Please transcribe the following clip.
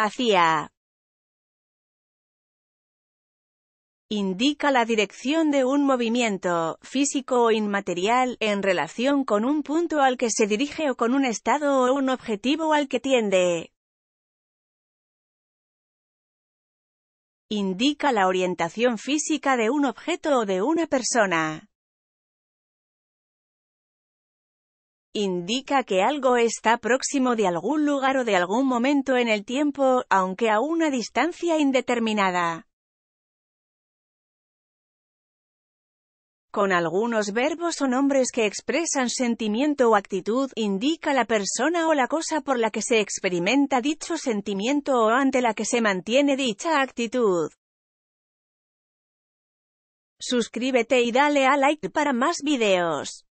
hacia indica la dirección de un movimiento, físico o inmaterial, en relación con un punto al que se dirige o con un estado o un objetivo al que tiende. Indica la orientación física de un objeto o de una persona. indica que algo está próximo de algún lugar o de algún momento en el tiempo, aunque a una distancia indeterminada. Con algunos verbos o nombres que expresan sentimiento o actitud, indica la persona o la cosa por la que se experimenta dicho sentimiento o ante la que se mantiene dicha actitud. Suscríbete y dale a like para más videos.